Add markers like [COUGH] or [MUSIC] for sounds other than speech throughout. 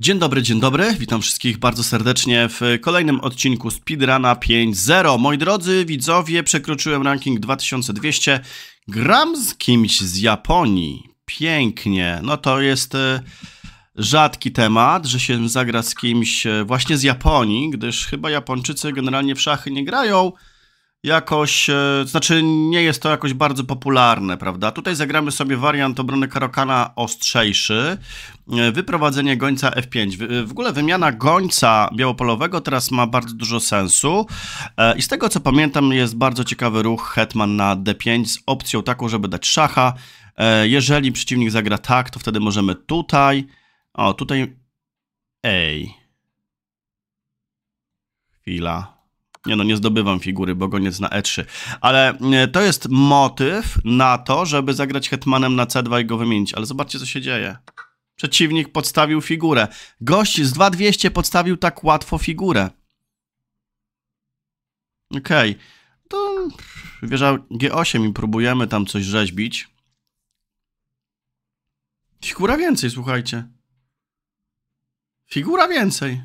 Dzień dobry, dzień dobry. Witam wszystkich bardzo serdecznie w kolejnym odcinku Speedruna 5.0. Moi drodzy widzowie, przekroczyłem ranking 2200. Gram z kimś z Japonii. Pięknie. No to jest e, rzadki temat, że się zagra z kimś e, właśnie z Japonii, gdyż chyba Japończycy generalnie w szachy nie grają jakoś, e, znaczy nie jest to jakoś bardzo popularne, prawda? Tutaj zagramy sobie wariant obrony Karokana ostrzejszy, e, wyprowadzenie gońca F5. W, ogóle wymiana gońca białopolowego teraz ma bardzo dużo sensu e, i z tego co pamiętam jest bardzo ciekawy ruch Hetman na D5 z opcją taką, żeby dać szacha. Jeżeli przeciwnik zagra tak, to wtedy możemy tutaj, o tutaj, ej, chwila, nie no, nie zdobywam figury, bo goniec na E3. Ale e, to jest motyw na to, żeby zagrać hetmanem na C2 i go wymienić. Ale zobaczcie, co się dzieje. Przeciwnik podstawił figurę. Gość z 2200 podstawił tak łatwo figurę. Okej. Okay. To wieża G8 i próbujemy tam coś rzeźbić. Figura więcej, słuchajcie. Figura więcej.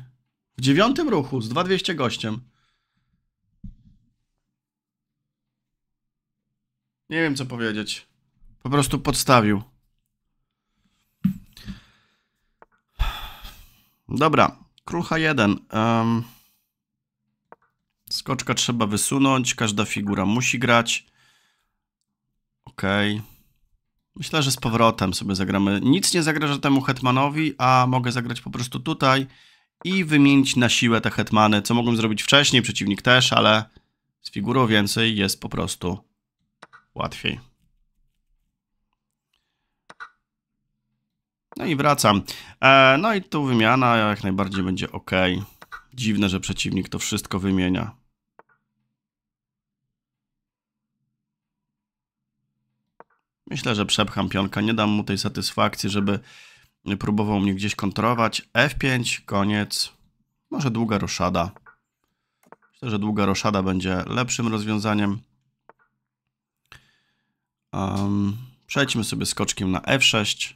W dziewiątym ruchu z 2200 gościem. Nie wiem, co powiedzieć. Po prostu podstawił. Dobra, krucha jeden. Um, skoczka trzeba wysunąć, każda figura musi grać. Ok. Myślę, że z powrotem sobie zagramy. Nic nie zagraża temu hetmanowi, a mogę zagrać po prostu tutaj i wymienić na siłę te hetmany, co mogłem zrobić wcześniej, przeciwnik też, ale z figurą więcej jest po prostu łatwiej. No i wracam. E, no i tu wymiana jak najbardziej będzie ok. Dziwne, że przeciwnik to wszystko wymienia. Myślę, że przepcham pionka. Nie dam mu tej satysfakcji, żeby próbował mnie gdzieś kontrolować. F5, koniec. Może długa roszada. Myślę, że długa roszada będzie lepszym rozwiązaniem. Um, przejdźmy sobie skoczkiem na F6.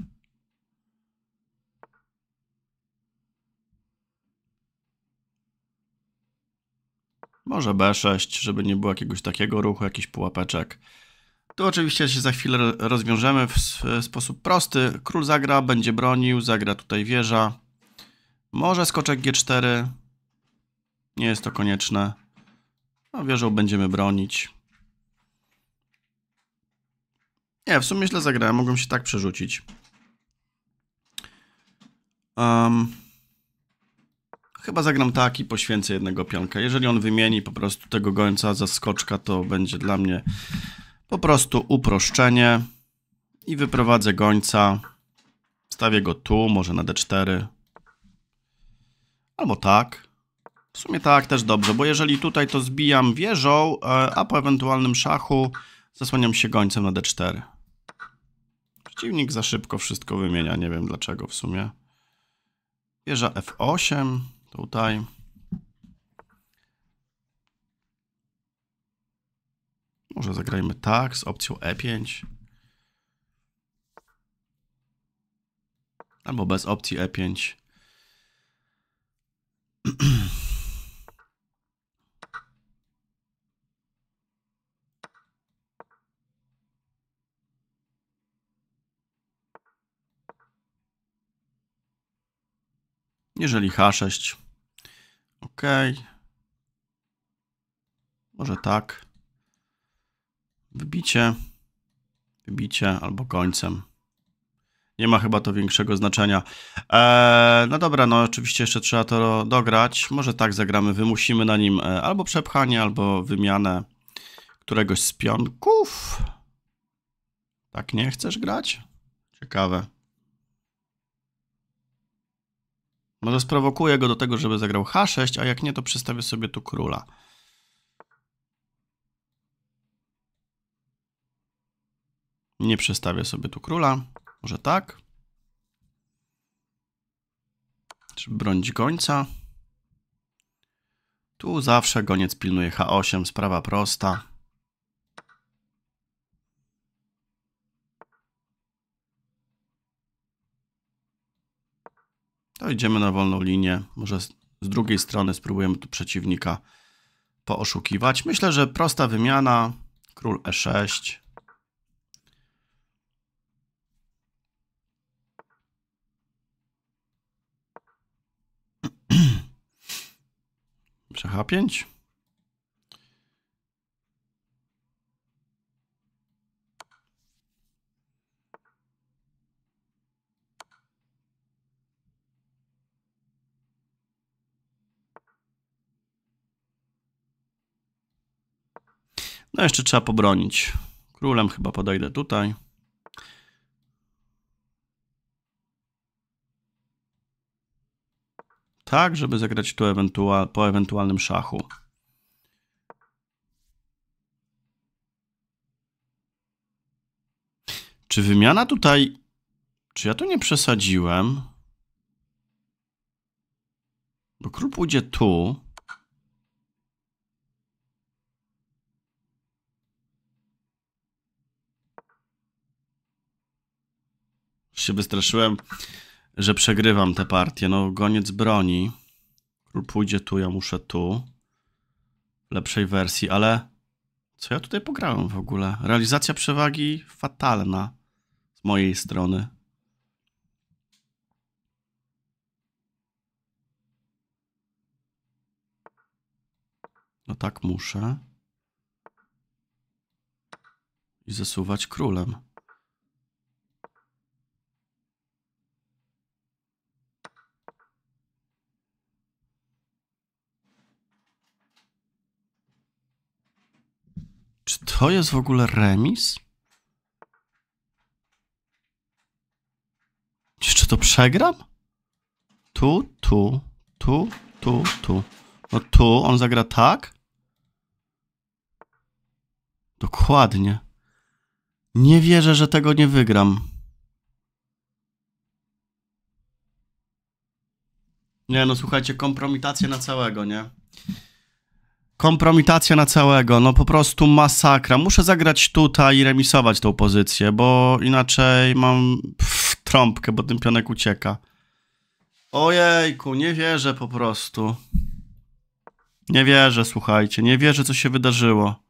Może B6, żeby nie było jakiegoś takiego ruchu, jakiś pułapeczek. Tu oczywiście się za chwilę rozwiążemy w sposób prosty. Król zagra, będzie bronił, zagra tutaj wieża. Może skoczek G4. Nie jest to konieczne. No, wieżą będziemy bronić. Nie, w sumie źle zagrałem, mogłem się tak przerzucić. Um, chyba zagram tak i poświęcę jednego pionka. Jeżeli on wymieni po prostu tego gońca za skoczka, to będzie dla mnie po prostu uproszczenie. I wyprowadzę gońca. Stawię go tu, może na d4. Albo tak. W sumie tak, też dobrze, bo jeżeli tutaj to zbijam wieżą, e, a po ewentualnym szachu zasłaniam się gońcem na d4. Silnik za szybko wszystko wymienia, nie wiem dlaczego w sumie. Wieża F8 tutaj. Może zagrajmy tak z opcją E5. Albo bez opcji E5. [CLEARS THROAT] Jeżeli H6. OK. Może tak. Wybicie. Wybicie albo końcem. Nie ma chyba to większego znaczenia. Eee, no dobra, no oczywiście jeszcze trzeba to dograć. Może tak zagramy. Wymusimy na nim e, albo przepchanie, albo wymianę któregoś z pionków. Tak nie chcesz grać? Ciekawe. Może sprowokuję go do tego, żeby zagrał H6, a jak nie, to przestawię sobie tu króla. Nie przestawię sobie tu króla. Może tak. Czy bronić gońca. Tu zawsze goniec pilnuje H8, sprawa prosta. idziemy na wolną linię. Może z drugiej strony spróbujemy tu przeciwnika pooszukiwać. Myślę, że prosta wymiana. Król e6. [CLEARS THROAT] Przecha 5. No jeszcze trzeba pobronić. Królem chyba podejdę tutaj. Tak, żeby zagrać tu ewentual, po ewentualnym szachu. Czy wymiana tutaj... Czy ja tu nie przesadziłem? Bo król pójdzie tu. się wystraszyłem, że przegrywam tę partię. No, goniec broni. Król pójdzie tu, ja muszę tu. W lepszej wersji, ale co ja tutaj pograłem w ogóle? Realizacja przewagi fatalna z mojej strony. No tak muszę. I zesuwać królem. Czy to jest w ogóle remis? Jeszcze to przegram? Tu, tu, tu, tu, tu. No tu on zagra tak? Dokładnie. Nie wierzę, że tego nie wygram. Nie no, słuchajcie, kompromitacje na całego, nie? kompromitacja na całego, no po prostu masakra. Muszę zagrać tutaj i remisować tą pozycję, bo inaczej mam pff, trąbkę, bo ten pionek ucieka. Ojejku, nie wierzę po prostu. Nie wierzę, słuchajcie, nie wierzę, co się wydarzyło.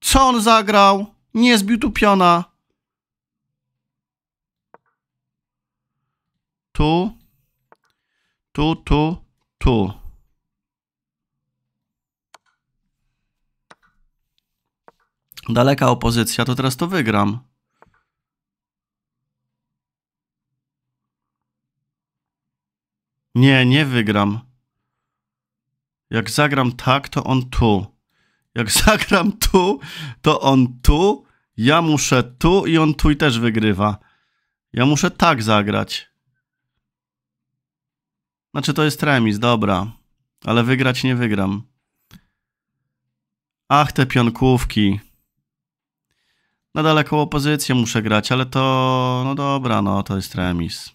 Co on zagrał? Nie zbił tu piona. Tu. Tu, tu, tu. Daleka opozycja, to teraz to wygram. Nie, nie wygram. Jak zagram tak, to on tu. Jak [LAUGHS] zagram tu, to on tu. Ja muszę tu i on tu i też wygrywa. Ja muszę tak zagrać. Znaczy to jest remis, dobra. Ale wygrać nie wygram. Ach, te pionkówki. Nadal jako opozycję muszę grać, ale to... No dobra, no to jest remis.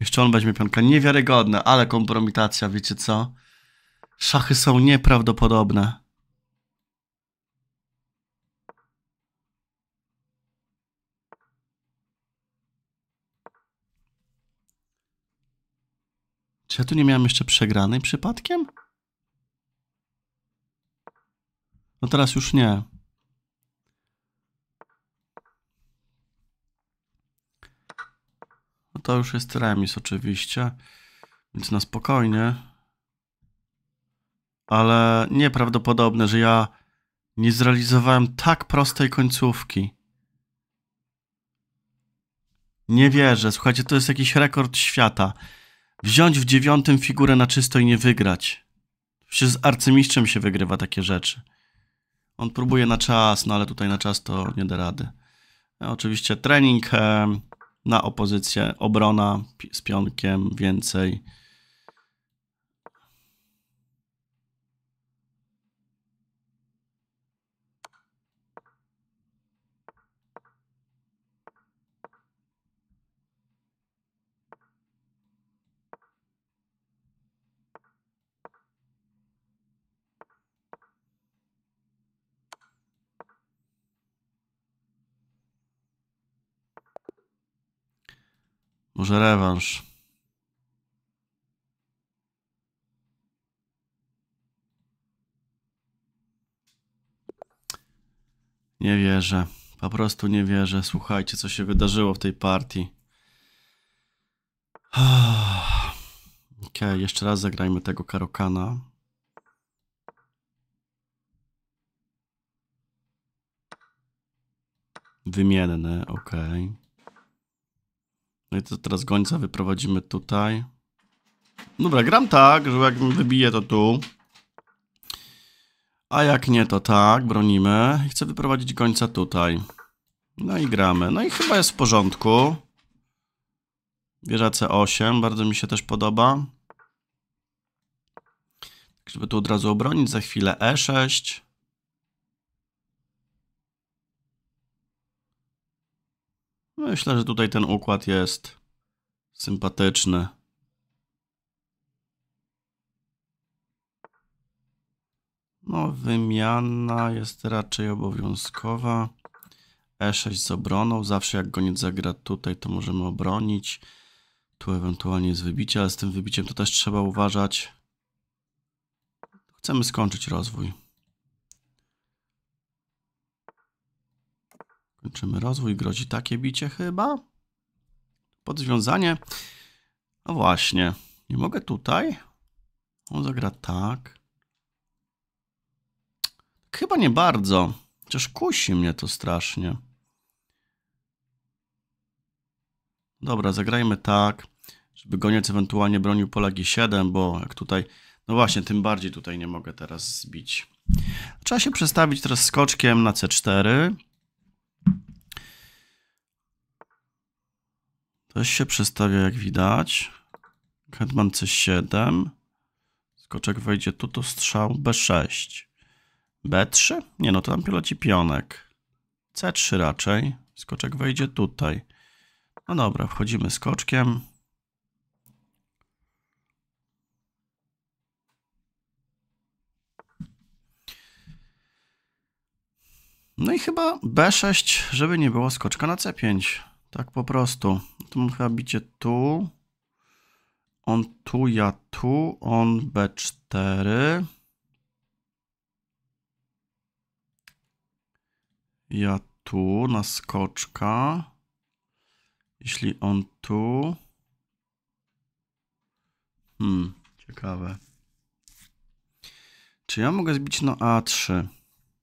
Jeszcze on weźmie pionka. Niewiarygodne, ale kompromitacja, wiecie co? Szachy są nieprawdopodobne. Czy ja tu nie miałem jeszcze przegranej przypadkiem? No teraz już nie. No to już jest remis oczywiście, więc na spokojnie. Ale nieprawdopodobne, że ja nie zrealizowałem tak prostej końcówki. Nie wierzę. Słuchajcie, to jest jakiś rekord świata wziąć w dziewiątym figurę na czysto i nie wygrać. Przecież z arcymistrzem się wygrywa takie rzeczy. On próbuje na czas, no ale tutaj na czas to nie da rady. No, oczywiście trening e, na opozycję, obrona z pionkiem, więcej. może rewanż. Nie wierzę. Po prostu nie wierzę. Słuchajcie, co się wydarzyło w tej partii. [SIGHS] Okej, okay, jeszcze raz zagrajmy tego Karokana. Wymienne, okej. Okay. No i to teraz gońca wyprowadzimy tutaj. Dobra, gram tak, że jak wybije to tu. A jak nie, to tak, bronimy. I chcę wyprowadzić gońca tutaj. No i gramy. No i chyba jest w porządku. Wieża C8, bardzo mi się też podoba. Tak, żeby tu od razu obronić, za chwilę E6. Myślę, że tutaj ten układ jest sympatyczny. No, wymiana jest raczej obowiązkowa. E6 z obroną. Zawsze jak goniec zagra tutaj, to możemy obronić. Tu ewentualnie jest wybicie, ale z tym wybiciem to też trzeba uważać. Chcemy skończyć rozwój. Kończymy rozwój. Grozi takie bicie chyba? podwiązanie. No właśnie. Nie mogę tutaj? On zagra tak. tak. Chyba nie bardzo. Chociaż kusi mnie to strasznie. Dobra, zagrajmy tak, żeby goniec ewentualnie bronił pola G7, bo jak tutaj... No właśnie, tym bardziej tutaj nie mogę teraz zbić. Trzeba się przestawić teraz skoczkiem na C4. To się przestawia jak widać. Hetman C7. Skoczek wejdzie tu, to strzał B6. B3? Nie no, to tam leci pionek. C3 raczej. Skoczek wejdzie tutaj. No dobra, wchodzimy skoczkiem. No i chyba B6, żeby nie było skoczka na C5. Tak po prostu to mam chyba bicie tu. On tu, ja tu, on B4. Ja tu, na skoczka. Jeśli on tu... Hmm, ciekawe. Czy ja mogę zbić na A3?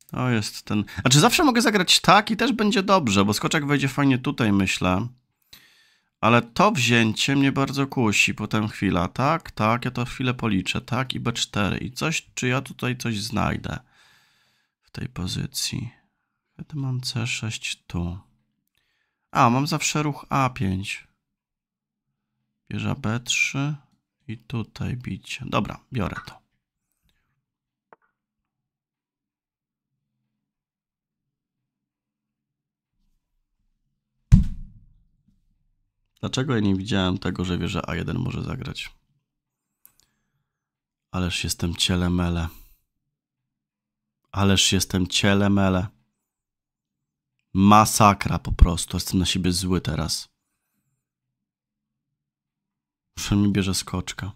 To jest ten... A czy zawsze mogę zagrać tak i też będzie dobrze, bo skoczek wejdzie fajnie tutaj, myślę ale to wzięcie mnie bardzo kusi. Potem chwila, tak, tak, ja to chwilę policzę, tak i B4. I coś, czy ja tutaj coś znajdę w tej pozycji. mam C6 tu. A, mam zawsze ruch A5. Bierze B3 i tutaj bicie. Dobra, biorę to. Dlaczego ja nie widziałem tego, że wieża A1 może zagrać? Ależ jestem ciele mele. Ależ jestem ciele mele. Masakra po prostu. Jestem na siebie zły teraz. Proszę mi bierze skoczka.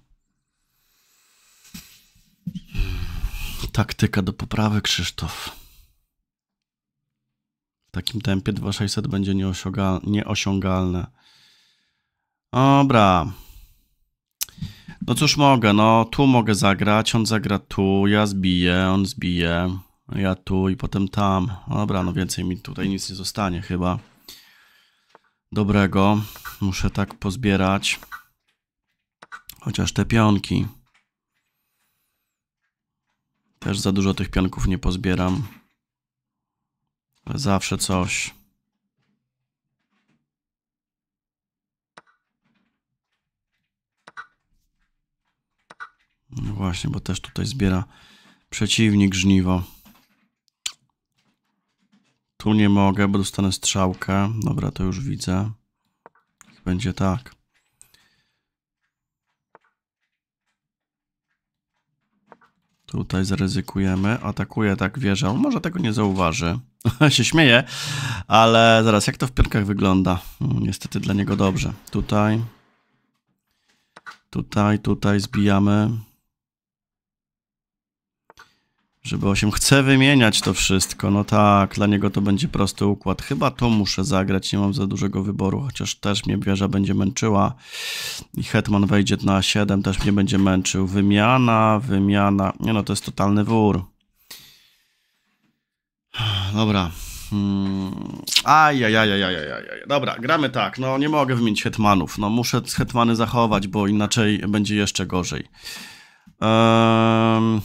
Taktyka do poprawy, Krzysztof. W takim tempie 2600 będzie nieosiągalne. Dobra. No cóż mogę, no tu mogę zagrać, on zagra tu, ja zbiję, on zbije, ja tu i potem tam. Dobra, no więcej mi tutaj nic nie zostanie chyba. Dobrego. Muszę tak pozbierać. Chociaż te pionki. Też za dużo tych pionków nie pozbieram. Ale zawsze coś. No właśnie, bo też tutaj zbiera przeciwnik żniwo. Tu nie mogę, bo dostanę strzałkę. Dobra, to już widzę. Będzie tak. Tutaj zaryzykujemy. Atakuje tak wieżę. Może tego nie zauważy. [LAUGHS] się śmieje, ale zaraz, jak to w piórkach wygląda? Hmm, niestety dla niego dobrze. Tutaj. Tutaj, tutaj zbijamy. Żeby 8 chce wymieniać to wszystko. No tak, dla niego to będzie prosty układ. Chyba to muszę zagrać, nie mam za dużego wyboru, chociaż też mnie wieża będzie męczyła. I Hetman wejdzie na 7, też mnie będzie męczył. Wymiana, wymiana. Nie no, to jest totalny wór. Dobra. Hmm. Ajajajajajajaj. Dobra, gramy tak. No nie mogę wymienić hetmanów. No muszę hetmany zachować, bo inaczej będzie jeszcze gorzej. Um...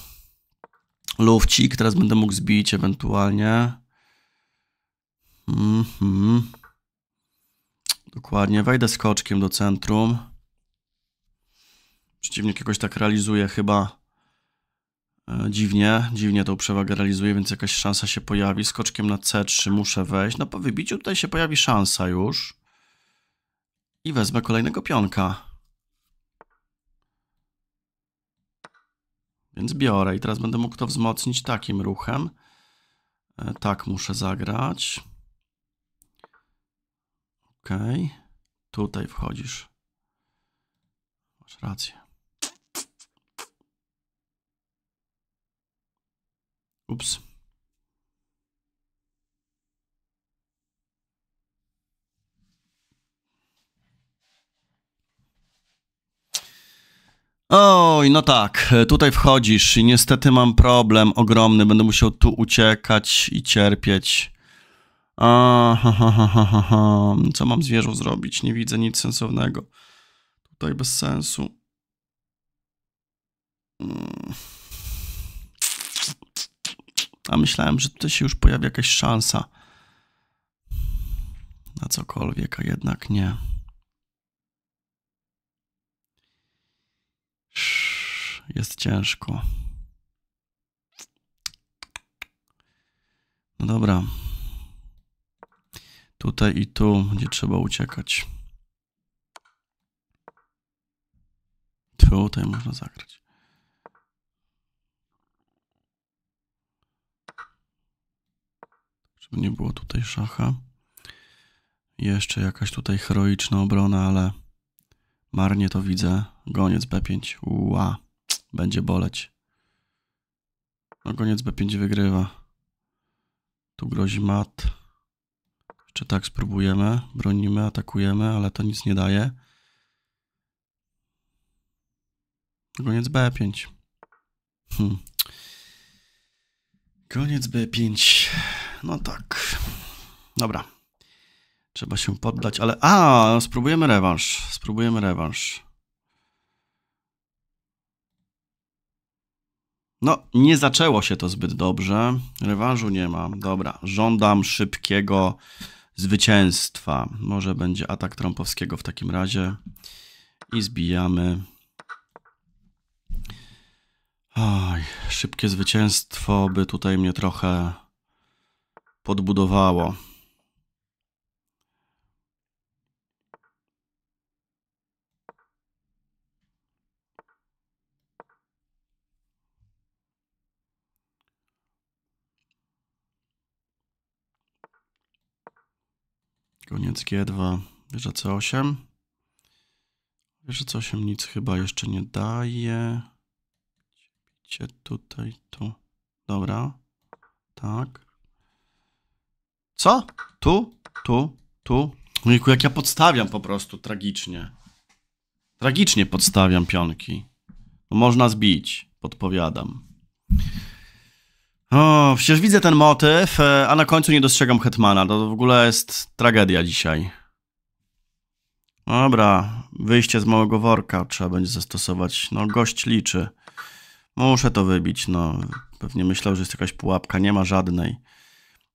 Lowcik, teraz będę mógł zbić ewentualnie. Mm -hmm. Dokładnie, wejdę skoczkiem do centrum. Przeciwnik jakoś tak realizuje chyba e, dziwnie, dziwnie tą przewagę realizuje, więc jakaś szansa się pojawi. Skoczkiem na C3 muszę wejść. No po wybiciu tutaj się pojawi szansa już. I wezmę kolejnego pionka. Więc biorę i teraz będę mógł to wzmocnić takim ruchem. E, tak muszę zagrać. Ok. Tutaj wchodzisz. Masz rację. Ups. Oj, no tak, e, tutaj wchodzisz i niestety mam problem ogromny, będę musiał tu uciekać i cierpieć. A, ha, ha, ha, ha, ha. Co mam z zrobić? Nie widzę nic sensownego. Tutaj bez sensu. Mm. A myślałem, że tutaj się już pojawi jakaś szansa na cokolwiek, a jednak nie. Jest ciężko. No dobra. Tutaj i tu, gdzie trzeba uciekać. Tutaj można zagrać. Żeby nie było tutaj szacha. Jeszcze jakaś tutaj heroiczna obrona, ale marnie to widzę. Goniec B5. Ua. Będzie boleć. No goniec B5 wygrywa. Tu grozi mat. Jeszcze tak spróbujemy. Bronimy, atakujemy, ale to nic nie daje. Goniec B5. Hmm. Koniec B5. No tak. Dobra. Trzeba się poddać, ale... A, spróbujemy rewanż. Spróbujemy rewanż. No, nie zaczęło się to zbyt dobrze. Rewanżu nie mam. Dobra, żądam szybkiego zwycięstwa. Może będzie atak trąbowskiego w takim razie. I zbijamy. Oj, szybkie zwycięstwo by tutaj mnie trochę podbudowało. Koniec G2, wieża C8. Wieża C8 nic chyba jeszcze nie daje. Gdzie tutaj, tu. Dobra. Tak. Co? Tu, tu, tu. Mójku, jak ja podstawiam po prostu tragicznie. Tragicznie podstawiam pionki. Można zbić, podpowiadam. O, przecież widzę ten motyw, e, a na końcu nie dostrzegam Hetmana. To w ogóle jest tragedia dzisiaj. Dobra, wyjście z małego worka trzeba będzie zastosować. No, gość liczy. Muszę to wybić, no. Pewnie myślał, że jest jakaś pułapka. Nie ma żadnej.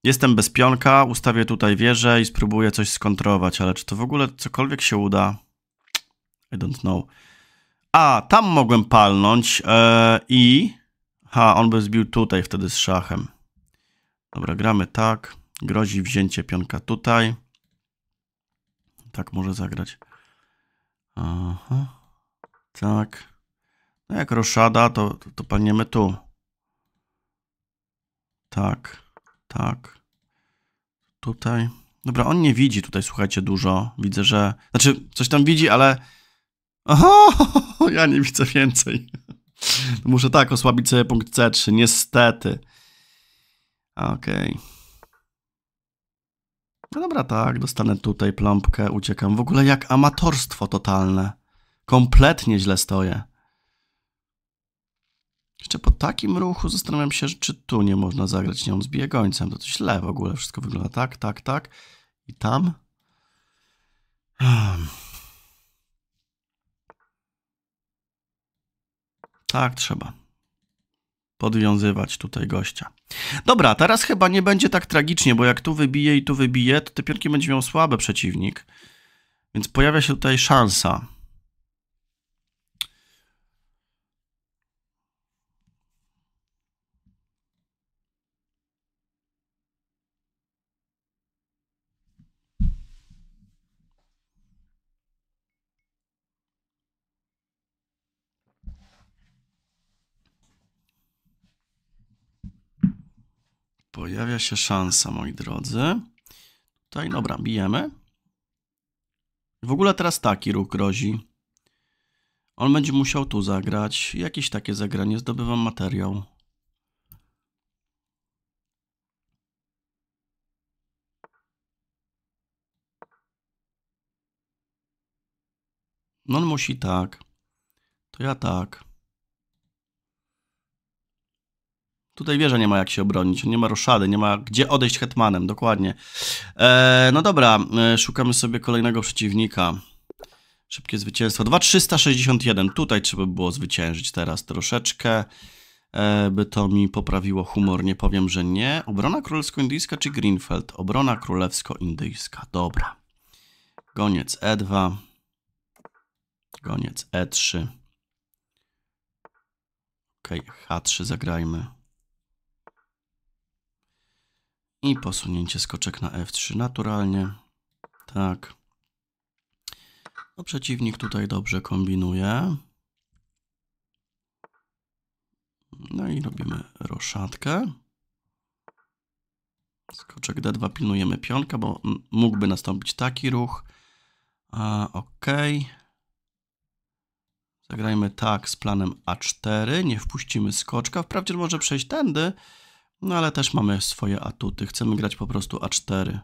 Jestem bez pionka, ustawię tutaj wieżę i spróbuję coś skontrować, ale czy to w ogóle cokolwiek się uda? I don't know. A, tam mogłem palnąć yy, i... Ha, on by zbił tutaj wtedy z szachem. Dobra, gramy tak. Grozi wzięcie pionka tutaj. Tak może zagrać. Aha. Tak. No jak roszada, to, to, to paniemy tu. Tak. Tak. Tutaj. Dobra, on nie widzi tutaj, słuchajcie, dużo. Widzę, że... Znaczy, coś tam widzi, ale... Oho, [LAUGHS] ja nie widzę więcej. Muszę tak osłabić sobie punkt C3, niestety. Okej. Okay. No dobra, tak, dostanę tutaj plombkę, uciekam. W ogóle jak amatorstwo totalne. Kompletnie źle stoję. Jeszcze po takim ruchu zastanawiam się, czy tu nie można zagrać nią z biegońcem. To coś źle w ogóle, wszystko wygląda tak, tak, tak. I tam... Tak trzeba. Podwiązywać tutaj gościa. Dobra, teraz chyba nie będzie tak tragicznie, bo jak tu wybije i tu wybije, to te pionki będzie miał słaby przeciwnik. Więc pojawia się tutaj szansa. Pojawia się szansa, moi drodzy. Tutaj, dobra, bijemy. W ogóle teraz taki ruch grozi. On będzie musiał tu zagrać. Jakieś takie zagranie. Zdobywam materiał. No on musi tak. To ja tak. Tutaj wieża nie ma jak się obronić, nie ma ruszady, nie ma gdzie odejść hetmanem, dokładnie. E, no dobra, e, szukamy sobie kolejnego przeciwnika. Szybkie zwycięstwo. 2361, tutaj trzeba było zwyciężyć teraz troszeczkę, e, by to mi poprawiło humor, nie powiem, że nie. Obrona królewsko-indyjska czy Greenfeld? Obrona królewsko-indyjska, dobra. Goniec E2, goniec E3. OK, H3 zagrajmy. I posunięcie skoczek na F3 naturalnie. Tak. No, przeciwnik tutaj dobrze kombinuje. No i robimy roszadkę. Skoczek D2 pilnujemy pionka, bo mógłby nastąpić taki ruch. A, ok. Zagrajmy tak z planem A4. Nie wpuścimy skoczka. Wprawdzie może przejść tędy, no ale też mamy swoje atuty. Chcemy grać po prostu A4.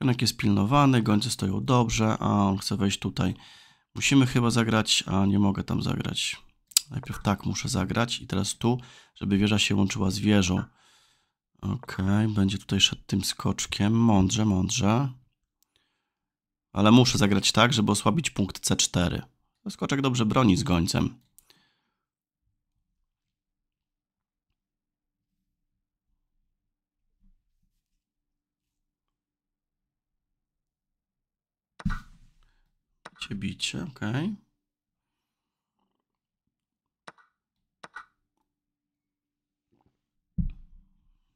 Pionek jest pilnowany, gońce stoją dobrze, a on chce wejść tutaj. Musimy chyba zagrać, a nie mogę tam zagrać. Najpierw tak muszę zagrać i teraz tu, żeby wieża się łączyła z wieżą. Ok, będzie tutaj szedł tym skoczkiem. Mądrze, mądrze. Ale muszę zagrać tak, żeby osłabić punkt C4. Skoczek dobrze broni z gońcem. przybicie, ok.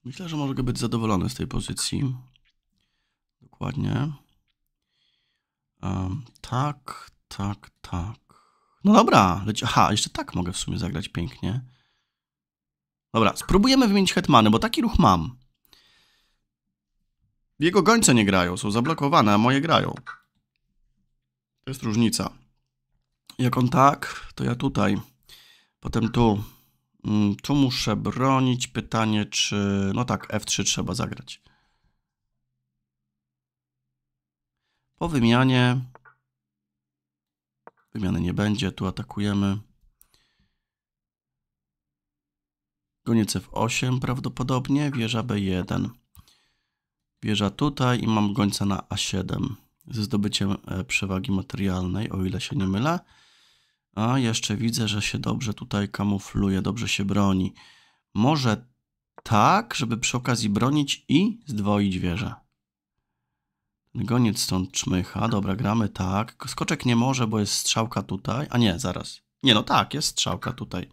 Myślę, że mogę być zadowolony z tej pozycji. Dokładnie. Um, tak, tak, tak. No dobra, leci... aha, jeszcze tak mogę w sumie zagrać pięknie. Dobra, spróbujemy wymienić hetmany, bo taki ruch mam. Jego gońce nie grają, są zablokowane, a moje grają. To jest różnica. Jak on tak, to ja tutaj. Potem tu. Mm, tu muszę bronić. Pytanie, czy... No tak, F3 trzeba zagrać. Po wymianie... Wymiany nie będzie. Tu atakujemy. Goniec F8 prawdopodobnie. Wieża B1. Wieża tutaj i mam gońca na A7 ze zdobyciem e, przewagi materialnej, o ile się nie mylę. A jeszcze widzę, że się dobrze tutaj kamufluje, dobrze się broni. Może tak, żeby przy okazji bronić i zdwoić wieżę. Goniec stąd czmycha. Dobra, gramy tak. Skoczek nie może, bo jest strzałka tutaj. A nie, zaraz. Nie, no tak, jest strzałka tutaj.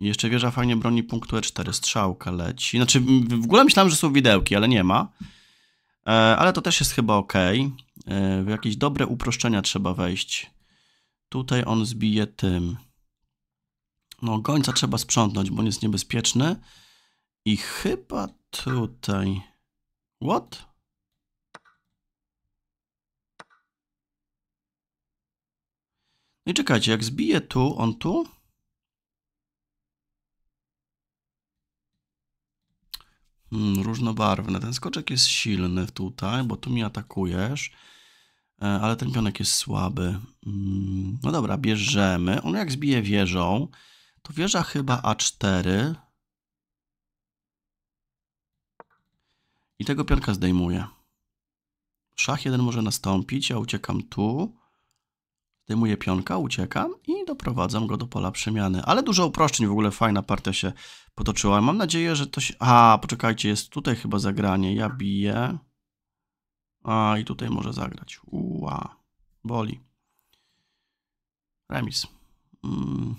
I jeszcze wieża fajnie broni punktu E4. Strzałka leci. Znaczy, w ogóle myślałem, że są widełki, ale nie ma. E, ale to też jest chyba ok. E, w jakieś dobre uproszczenia trzeba wejść. Tutaj on zbije tym. No, gońca trzeba sprzątnąć, bo on jest niebezpieczny. I chyba tutaj... What? No i czekajcie, jak zbije tu, on tu... Mm, różnobarwne. Ten skoczek jest silny tutaj, bo tu mi atakujesz, e, ale ten pionek jest słaby. Mm, no dobra, bierzemy. On jak zbije wieżą, to wieża chyba A4. I tego pionka zdejmuje. Szach jeden może nastąpić, ja uciekam tu zdejmuję pionka, uciekam i doprowadzam go do pola przemiany. Ale dużo uproszczeń, w ogóle fajna partia się potoczyła. Mam nadzieję, że to się... A, poczekajcie, jest tutaj chyba zagranie. Ja biję. A, i tutaj może zagrać. Ua, boli. Remis. Mm.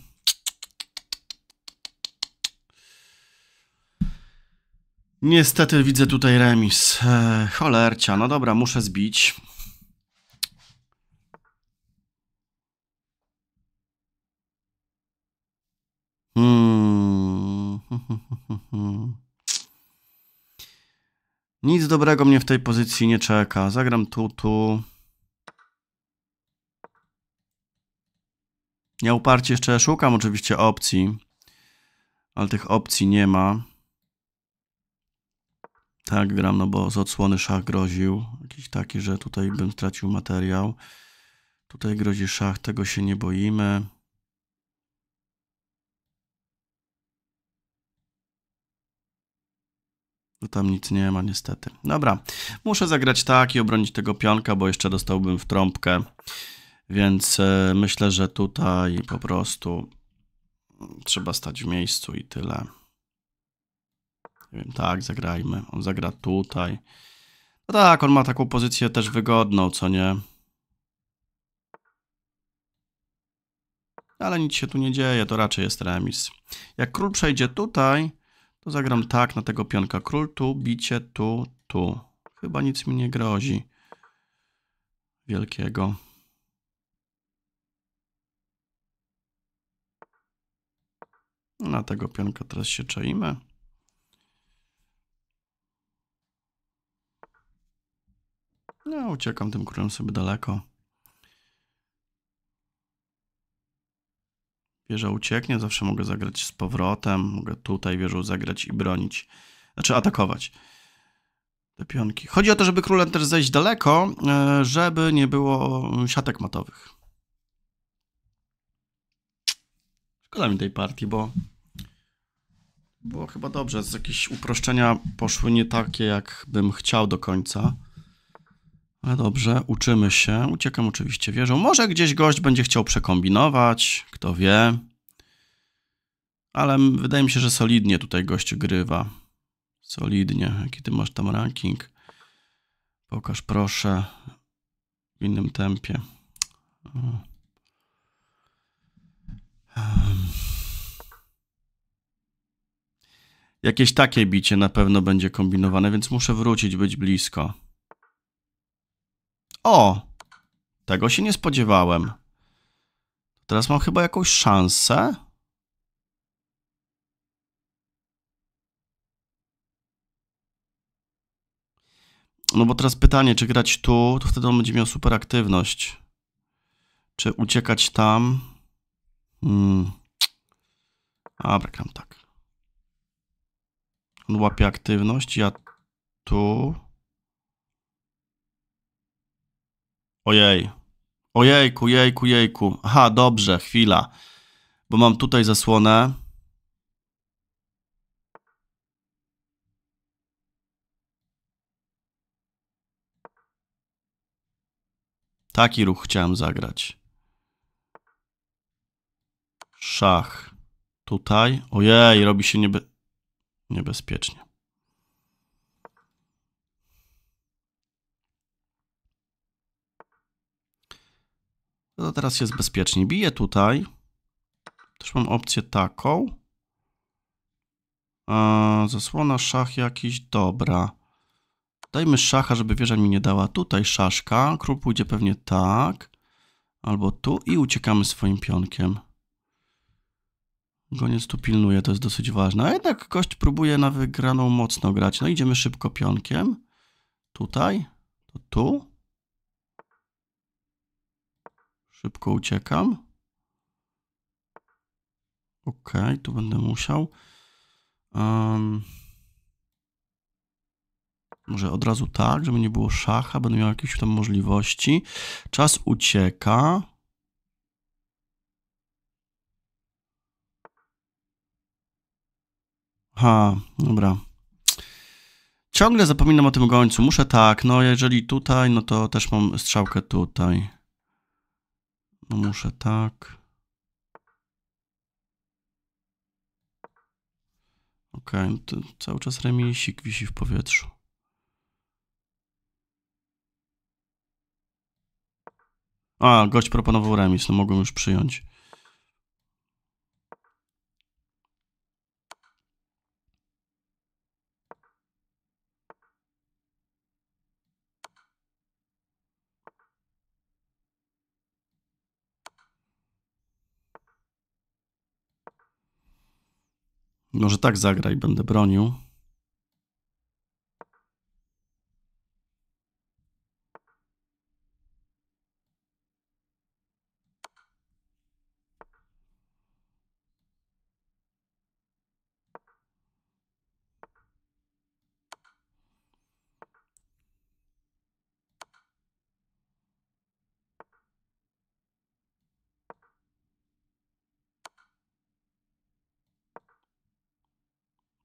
Niestety widzę tutaj remis. Eee, cholercia, no dobra, muszę zbić. Nic dobrego mnie w tej pozycji nie czeka. Zagram tu, tu. Ja uparcie jeszcze szukam oczywiście opcji, ale tych opcji nie ma. Tak gram, no bo z odsłony szach groził. Jakiś taki, że tutaj bym stracił materiał. Tutaj grozi szach, tego się nie boimy. No tam nic nie ma niestety. Dobra, muszę zagrać tak i obronić tego pionka, bo jeszcze dostałbym w trąbkę. Więc e, myślę, że tutaj po prostu trzeba stać w miejscu i tyle. Nie wiem, tak, zagrajmy. On zagra tutaj. No tak, on ma taką pozycję też wygodną, co nie? Ale nic się tu nie dzieje, to raczej jest remis. Jak król przejdzie tutaj, to zagram tak na tego pionka. Król tu, bicie tu, tu. Chyba nic mi nie grozi. Wielkiego. Na tego pionka teraz się czaimy. No, uciekam tym królem sobie daleko. Wieża ucieknie, zawsze mogę zagrać z powrotem. Mogę tutaj wieżą zagrać i bronić. Znaczy atakować. Te pionki. Chodzi o to, żeby królem też zejść daleko, e, żeby nie było siatek matowych. Szkoda mi tej partii, bo było chyba dobrze. Z jakieś uproszczenia poszły nie takie, jak bym chciał do końca. Ale dobrze, uczymy się. Uciekam oczywiście wieżą. Może gdzieś gość będzie chciał przekombinować, kto wie. Ale wydaje mi się, że solidnie tutaj gość grywa. Solidnie. Jaki ty masz tam ranking? Pokaż proszę w innym tempie. Jakieś takie bicie na pewno będzie kombinowane, więc muszę wrócić, być blisko. O! Tego się nie spodziewałem. Teraz mam chyba jakąś szansę. No bo teraz pytanie, czy grać tu, to wtedy on będzie miał super aktywność. Czy uciekać tam? Hmm. Dobra, gram tak. On łapie aktywność, ja tu... Ojej. Ojejku, jejku, jejku. Aha, dobrze, chwila. Bo mam tutaj zasłonę. Taki ruch chciałem zagrać. Szach. Tutaj. Ojej, robi się niebe... niebezpiecznie. No to teraz jest bezpiecznie. Biję tutaj. Też mam opcję taką. Eee, zasłona, szach jakiś, dobra. Dajmy szacha, żeby wieża mi nie dała. Tutaj szaszka, król pójdzie pewnie tak. Albo tu i uciekamy swoim pionkiem. Goniec tu pilnuje, to jest dosyć ważne. A jednak kość próbuje na wygraną mocno grać. No idziemy szybko pionkiem. Tutaj, to tu. Szybko uciekam. Ok, tu będę musiał. Um, może od razu tak, żeby nie było szacha, będę miał jakieś tam możliwości. Czas ucieka. Ha, dobra. Ciągle zapominam o tym gońcu. Muszę tak, no jeżeli tutaj, no to też mam strzałkę tutaj. No muszę tak. Ok, no cały czas remisik wisi w powietrzu. A, gość proponował remis, no mogłem już przyjąć. Może tak zagraj, będę bronił.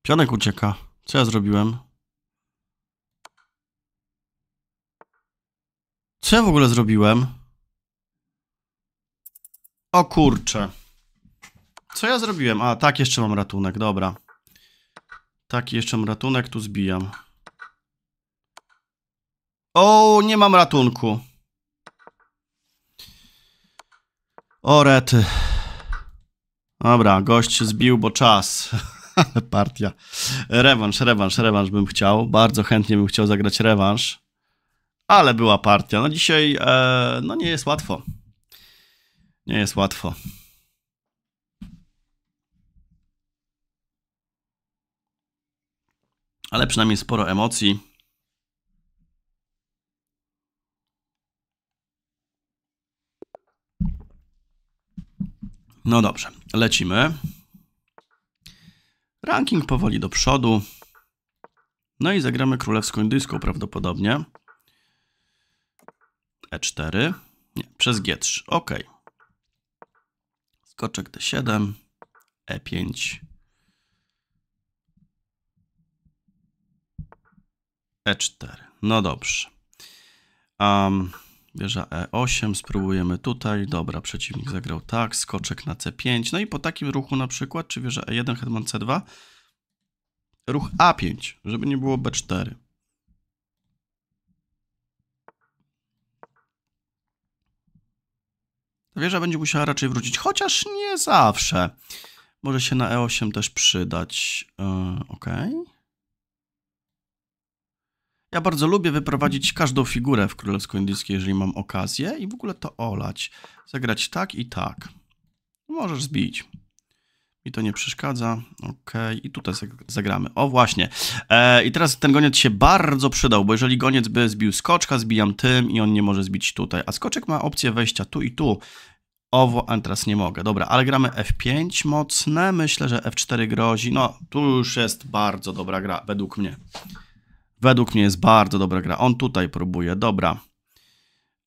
Pionek ucieka. Co ja zrobiłem? Co ja w ogóle zrobiłem? O kurcze. Co ja zrobiłem? A, tak jeszcze mam ratunek, dobra. Taki jeszcze mam ratunek, tu zbijam. O, nie mam ratunku. O, rety. Dobra, gość zbił, bo czas. [LAUGHS] [LAUGHS] partia. Rewanż, rewanż, rewanż bym chciał. Bardzo chętnie bym chciał zagrać rewanż. Ale była partia. No dzisiaj, e, no nie jest łatwo. Nie jest łatwo. Ale przynajmniej sporo emocji. No dobrze, lecimy. Ranking powoli do przodu. No i zagramy królewską indyjską prawdopodobnie. E4. Nie, przez G3. Ok. Skoczek D7. E5. E4. No dobrze. Um, Wieża E8, spróbujemy tutaj. Dobra, przeciwnik zagrał tak, skoczek na C5. No i po takim ruchu na przykład, czy wieża E1, hetman C2, ruch A5, żeby nie było B4. Ta wieża będzie musiała raczej wrócić, chociaż nie zawsze. Może się na E8 też przydać. Yy, ja bardzo lubię wyprowadzić każdą figurę w królewsko-indyjskiej, jeżeli mam okazję i w ogóle to olać. Zagrać tak i tak. Możesz zbić. i to nie przeszkadza. Ok, i tutaj zagramy. O, właśnie. E, I teraz ten goniec się bardzo przydał, bo jeżeli goniec by zbił skoczka, zbijam tym i on nie może zbić tutaj. A skoczek ma opcję wejścia tu i tu. Owo, a teraz nie mogę. Dobra, ale gramy F5 mocne. Myślę, że F4 grozi. No, tu już jest bardzo dobra gra, według mnie. Według mnie jest bardzo dobra gra. On tutaj próbuje, dobra.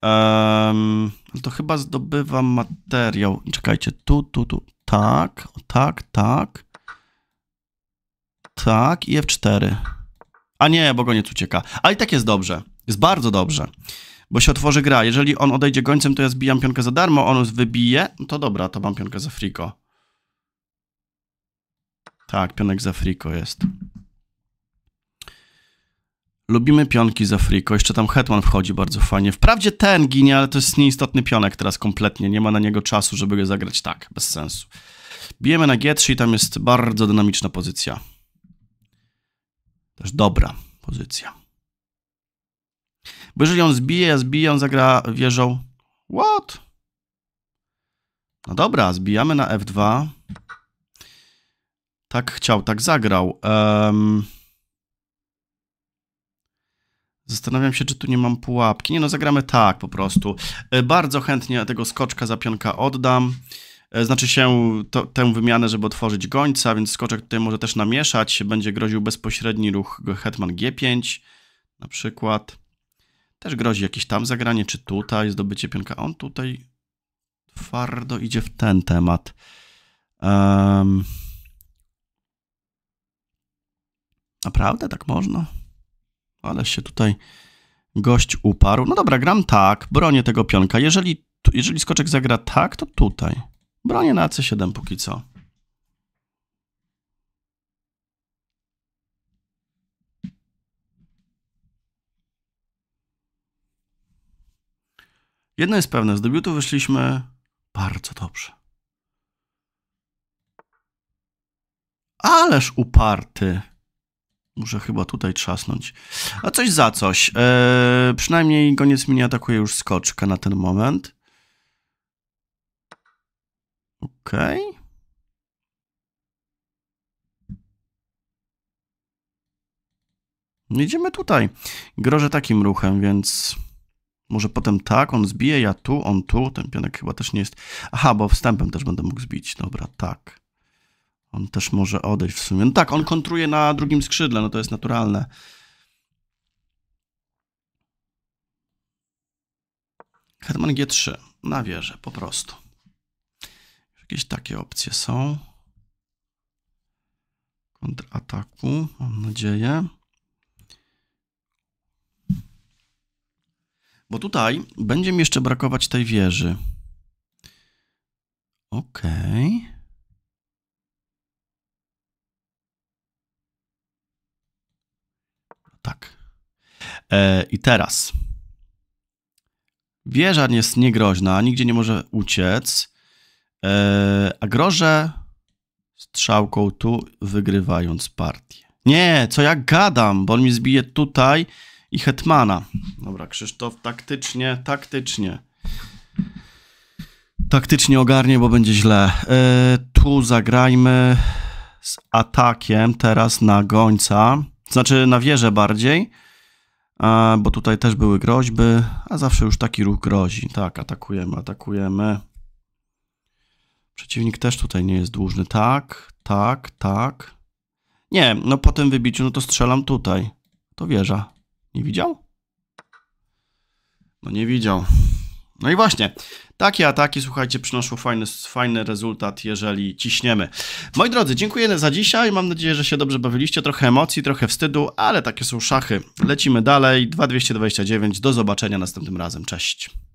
Um, to chyba zdobywam materiał. Czekajcie, tu, tu, tu. Tak, tak, tak. Tak i F4. A nie, bo goniec ucieka. Ale i tak jest dobrze. Jest bardzo dobrze. Bo się otworzy gra. Jeżeli on odejdzie gońcem, to ja zbijam pionkę za darmo, on wybije. No to dobra, to mam pionkę za friko. Tak, pionek za friko jest. Lubimy pionki z Afriko. Jeszcze tam Hetman wchodzi bardzo fajnie. Wprawdzie ten ginie, ale to jest nieistotny pionek teraz kompletnie. Nie ma na niego czasu, żeby go zagrać tak, bez sensu. Bijemy na G3 i tam jest bardzo dynamiczna pozycja. Też dobra pozycja. Bo jeżeli on zbije, ja zbiję, on zagra wieżą. What? No dobra, zbijamy na F2. Tak chciał, tak zagrał. Um... Zastanawiam się, czy tu nie mam pułapki. Nie no, zagramy tak po prostu. E, bardzo chętnie tego skoczka za pionka oddam. E, znaczy się to, tę wymianę, żeby otworzyć gońca, więc skoczek tutaj może też namieszać. Będzie groził bezpośredni ruch hetman g5 na przykład. Też grozi jakieś tam zagranie, czy tutaj zdobycie pionka. On tutaj twardo idzie w ten temat. Um... Naprawdę tak można? Ale się tutaj gość uparł. No dobra, gram tak, bronię tego pionka. Jeżeli, jeżeli skoczek zagra tak, to tutaj. Bronię na C7 póki co. Jedno jest pewne, z debiutu wyszliśmy bardzo dobrze. Ależ uparty. Muszę chyba tutaj trzasnąć. A coś za coś. Eee, przynajmniej goniec mnie atakuje już skoczka na ten moment. Okej. Okay. Idziemy tutaj. Grożę takim ruchem, więc... Może potem tak, on zbije, ja tu, on tu. Ten pionek chyba też nie jest... Aha, bo wstępem też będę mógł zbić. Dobra, tak. On też może odejść w sumie. No tak, on kontruje na drugim skrzydle, no to jest naturalne. Hetman G3 na wieżę, po prostu. Jakieś takie opcje są. Kontrataku, mam nadzieję. Bo tutaj będzie mi jeszcze brakować tej wieży. Okej. Okay. E, I teraz. Wieża jest niegroźna, nigdzie nie może uciec. E, a groże strzałką tu, wygrywając partię. Nie, co ja gadam, bo on mi zbije tutaj i Hetmana. Dobra, Krzysztof, taktycznie, taktycznie. Taktycznie ogarnie, bo będzie źle. E, tu zagrajmy z atakiem teraz na gońca, znaczy na wieżę bardziej bo tutaj też były groźby, a zawsze już taki ruch grozi. Tak, atakujemy, atakujemy. Przeciwnik też tutaj nie jest dłużny. Tak, tak, tak. Nie, no po tym wybiciu, no to strzelam tutaj. To wieża. Nie widział? No nie widział. No i właśnie, takie ataki, słuchajcie, przynoszą fajny, fajny rezultat, jeżeli ciśniemy. Moi drodzy, dziękuję za dzisiaj. Mam nadzieję, że się dobrze bawiliście. Trochę emocji, trochę wstydu, ale takie są szachy. Lecimy dalej. 2229. Do zobaczenia następnym razem. Cześć.